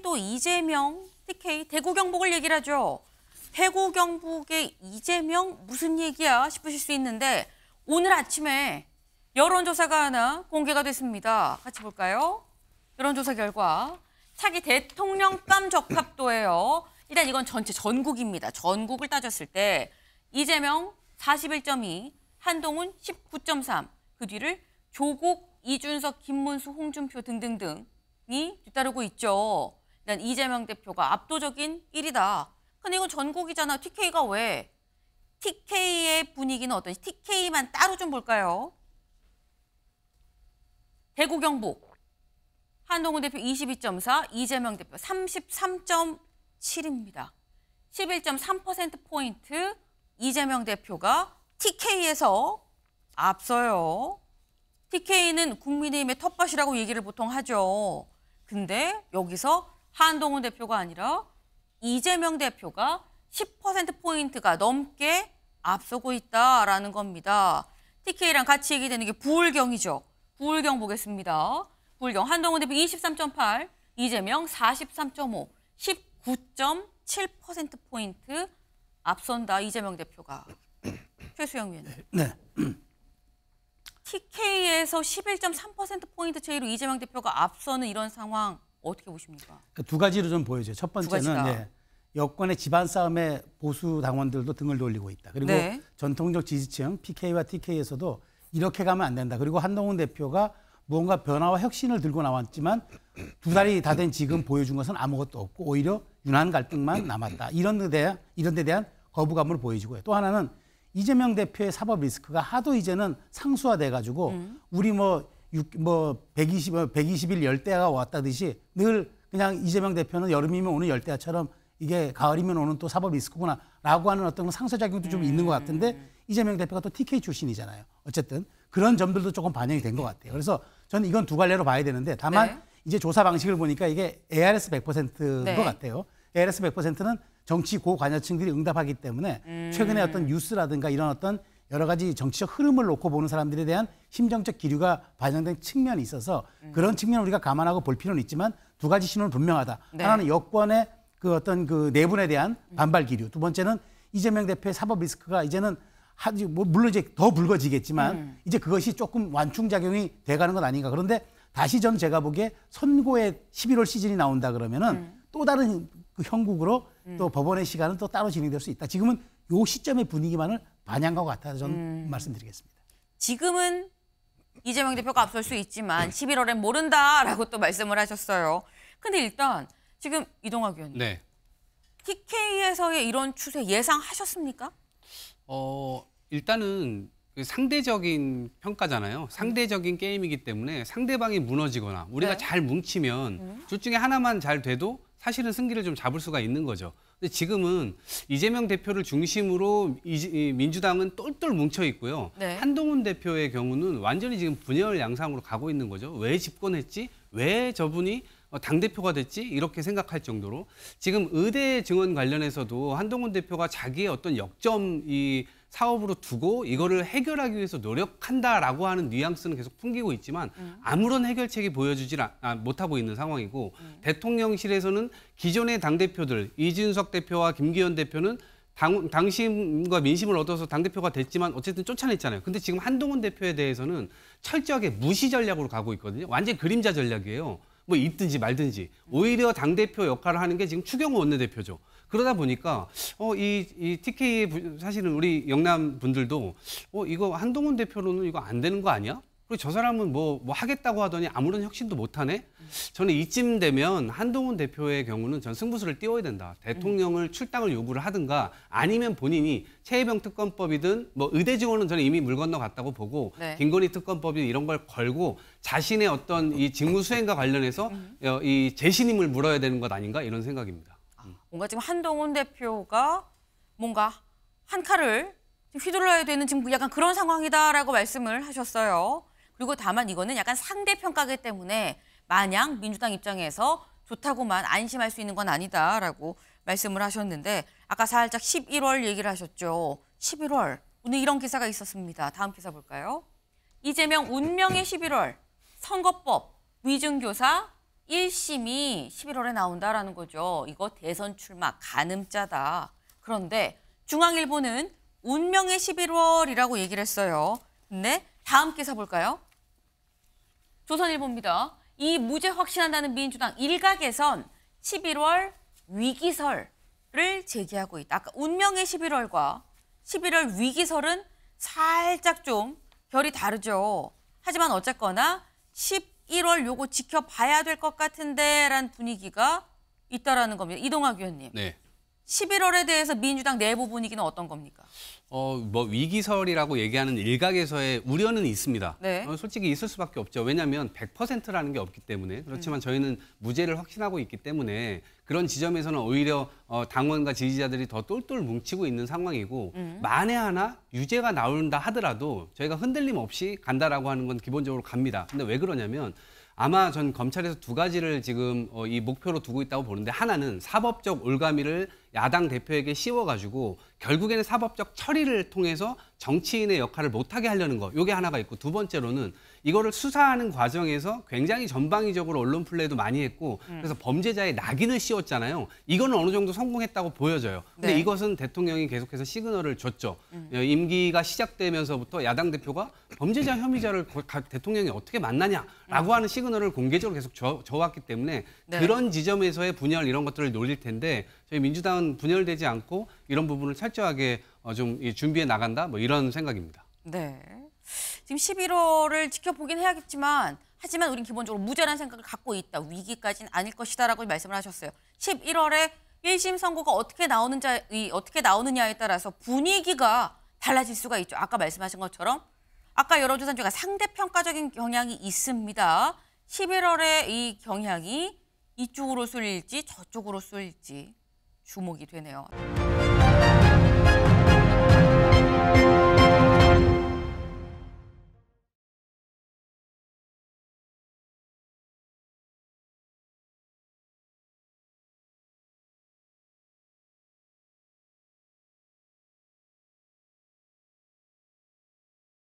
TK도 이재명, TK 대구 경북을 얘기를 하죠. 대구 경북의 이재명 무슨 얘기야 싶으실 수 있는데 오늘 아침에 여론조사가 하나 공개가 됐습니다. 같이 볼까요? 여론조사 결과 차기 대통령감 적합도예요. 일단 이건 전체 전국입니다. 전국을 따졌을 때 이재명 41.2, 한동훈 19.3, 그 뒤를 조국, 이준석, 김문수, 홍준표 등등등이 뒤따르고 있죠. 난 이재명 대표가 압도적인 1위다. 근데 이건 전국이잖아. TK가 왜? TK의 분위기는 어떤지 TK만 따로 좀 볼까요? 대구 경북 한동훈 대표 22.4, 이재명 대표 33.7입니다. 11.3%포인트 이재명 대표가 TK에서 앞서요. TK는 국민의힘의 텃밭이라고 얘기를 보통 하죠. 근데 여기서 한동훈 대표가 아니라 이재명 대표가 10%포인트가 넘게 앞서고 있다라는 겁니다. TK랑 같이 얘기되는 게 부울경이죠. 부울경 보겠습니다. 부울경 한동훈 대표 23.8, 이재명 43.5, 19.7%포인트 앞선다 이재명 대표가. 최수영 위원님. 네. TK에서 11.3%포인트 차이로 이재명 대표가 앞서는 이런 상황 어떻게 보십니까? 그러니까 두 가지로 좀 보여져요. 첫 번째는 예, 여권의 집안 싸움에 보수 당원들도 등을 돌리고 있다. 그리고 네. 전통적 지지층 PK와 TK에서도 이렇게 가면 안 된다. 그리고 한동훈 대표가 무언가 변화와 혁신을 들고 나왔지만 두 달이 다 된 지금 보여준 것은 아무것도 없고 오히려 유난 갈등만 남았다. 이런 데 대한 이런 데 대한 거부감을 보여주고요. 또 하나는 이재명 대표의 사법 리스크가 하도 이제는 상수화돼 가지고 음. 우리 뭐뭐 120, 120일 열대야가 왔다듯이 늘 그냥 이재명 대표는 여름이면 오는 열대야처럼 이게 가을이면 오는 또 사법 리스크구나라고 하는 어떤 상서작용도좀 음. 있는 것 같은데 음. 이재명 대표가 또 TK 출신이잖아요. 어쨌든 그런 점들도 조금 반영이 된 것 같아요. 그래서 저는 이건 두 갈래로 봐야 되는데 다만 네. 이제 조사 방식을 보니까 이게 ARS 100%인 네. 것 같아요. ARS 100%는 정치 고관여층들이 응답하기 때문에 음. 최근에 어떤 뉴스라든가 이런 어떤 여러 가지 정치적 흐름을 놓고 보는 사람들에 대한 심정적 기류가 반영된 측면이 있어서 음. 그런 측면을 우리가 감안하고 볼 필요는 있지만 두 가지 신호는 분명하다. 네. 하나는 여권의 그 어떤 그 내분에 대한 음. 반발 기류. 두 번째는 이재명 대표의 사법 리스크가 이제는 하지 뭐 물론 이제 더 붉어지겠지만 음. 이제 그것이 조금 완충 작용이 돼가는 것 아닌가. 그런데 다시 전 제가 보기에 선고의 11월 시즌이 나온다 그러면은 음. 또 다른 그 형국으로 음. 또 법원의 시간은 또 따로 진행될 수 있다. 지금은 요 시점의 분위기만을 반영한 것 같아서 저는 음. 말씀드리겠습니다. 지금은 이재명 대표가 앞설 수 있지만 11월엔 모른다라고 또 말씀을 하셨어요. 근데 일단 지금 이동학 의원님. 네. TK에서의 이런 추세 예상하셨습니까? 어, 일단은 그 상대적인 평가잖아요. 네. 상대적인 게임이기 때문에 상대방이 무너지거나 우리가 네. 잘 뭉치면 음. 둘 중에 하나만 잘 돼도 사실은 승기를 좀 잡을 수가 있는 거죠. 근데 지금은 이재명 대표를 중심으로 이, 지 민주당은 똘똘 뭉쳐 있고요. 네. 한동훈 대표의 경우는 완전히 지금 분열 양상으로 가고 있는 거죠. 왜 집권했지? 왜 저분이 어, 당대표가 됐지? 이렇게 생각할 정도로 지금 의대 증언 관련해서도 한동훈 대표가 자기의 어떤 역점 이 사업으로 두고 이거를 해결하기 위해서 노력한다라고 하는 뉘앙스는 계속 풍기고 있지만 음. 아무런 해결책이 보여주질 아, 못하고 있는 상황이고 음. 대통령실에서는 기존의 당대표들 이준석 대표와 김기현 대표는 당, 당심과 민심을 얻어서 당대표가 됐지만 어쨌든 쫓아냈잖아요. 근데 지금 한동훈 대표에 대해서는 철저하게 무시 전략으로 가고 있거든요. 완전 그림자 전략이에요. 뭐 있든지 말든지 오히려 당 대표 역할을 하는 게 지금 추경 원내대표죠. 그러다 보니까 어 이 이 TK의 사실은 우리 영남 분들도 어 이거 한동훈 대표로는 이거 안 되는 거 아니야? 그리고 저 사람은 뭐, 뭐 하겠다고 하더니 아무런 혁신도 못하네? 저는 이쯤 되면 한동훈 대표의 경우는 전 승부수를 띄워야 된다. 대통령을 출당을 요구를 하든가 아니면 본인이 최혜병 특검법이든 뭐 의대 지원은 저는 이미 물 건너갔다고 보고 네. 김건희 특검법이 이런 걸 걸고 자신의 어떤 이 직무 수행과 관련해서 음. 어, 이 재신임을 물어야 되는 것 아닌가 이런 생각입니다. 아, 뭔가 지금 한동훈 대표가 뭔가 한 칼을 휘둘러야 되는 지금 약간 그런 상황이다라고 말씀을 하셨어요. 그리고 다만 이거는 약간 상대평가기 때문에 마냥 민주당 입장에서 좋다고만 안심할 수 있는 건 아니다라고 말씀을 하셨는데 아까 살짝 11월 얘기를 하셨죠. 11월. 오늘 이런 기사가 있었습니다. 다음 기사 볼까요? 이재명 운명의 11월. 선거법, 위증교사, 1심이 11월에 나온다라는 거죠. 이거 대선 출마 가늠자다. 그런데 중앙일보는 운명의 11월이라고 얘기를 했어요. 근데 다음 기사 볼까요? 조선일보입니다. 이 무죄 확신한다는 민주당 일각에선 11월 위기설을 제기하고 있다. 아까 운명의 11월과 11월 위기설은 살짝 좀 결이 다르죠. 하지만 어쨌거나 11월 요거 지켜봐야 될 것 같은데라는 분위기가 있다라는 겁니다. 이동학 위원님. 네. 11월에 대해서 민주당 내부 분위기는 어떤 겁니까? 어, 뭐 위기설이라고 얘기하는 일각에서의 우려는 있습니다. 네. 어, 솔직히 있을 수밖에 없죠. 왜냐하면 100%라는 게 없기 때문에 그렇지만 음. 저희는 무죄를 확신하고 있기 때문에 그런 지점에서는 오히려 어, 당원과 지지자들이 더 똘똘 뭉치고 있는 상황이고 음. 만에 하나 유죄가 나온다 하더라도 저희가 흔들림 없이 간다라고 하는 건 기본적으로 갑니다. 근데 왜 그러냐면 아마 전 검찰에서 두 가지를 지금 어, 이 목표로 두고 있다고 보는데 하나는 사법적 올가미를 야당 대표에게 씌워가지고 결국에는 사법적 처리를 통해서 정치인의 역할을 못하게 하려는 거 요게 하나가 있고 두 번째로는 이거를 수사하는 과정에서 굉장히 전방위적으로 언론 플레이도 많이 했고 음. 그래서 범죄자의 낙인을 씌웠잖아요. 이거는 어느 정도 성공했다고 보여져요. 근데 네. 이것은 대통령이 계속해서 시그널을 줬죠. 음. 어, 임기가 시작되면서부터 야당 대표가 범죄자 혐의자를 대통령이 어떻게 만나냐라고 음. 하는 시그널을 공개적으로 계속 줘, 줘왔기 때문에 네. 그런 지점에서의 분열 이런 것들을 노릴 텐데 저희 민주당은 분열되지 않고 이런 부분을 철저하게 어, 좀 준비해 나간다 뭐 이런 생각입니다. 네. 지금 11월을 지켜보긴 해야겠지만 하지만 우린 기본적으로 무죄라는 생각을 갖고 있다. 위기까지는 아닐 것이다라고 말씀을 하셨어요. 11월에 1심 선고가 어떻게 나오는지 어떻게 나오느냐에 따라서 분위기가 달라질 수가 있죠. 아까 말씀하신 것처럼 아까 여러 조사 중에 상대평가적인 경향이 있습니다. 11월에 이 경향이 이쪽으로 쏠릴지 저쪽으로 쏠릴지 주목이 되네요.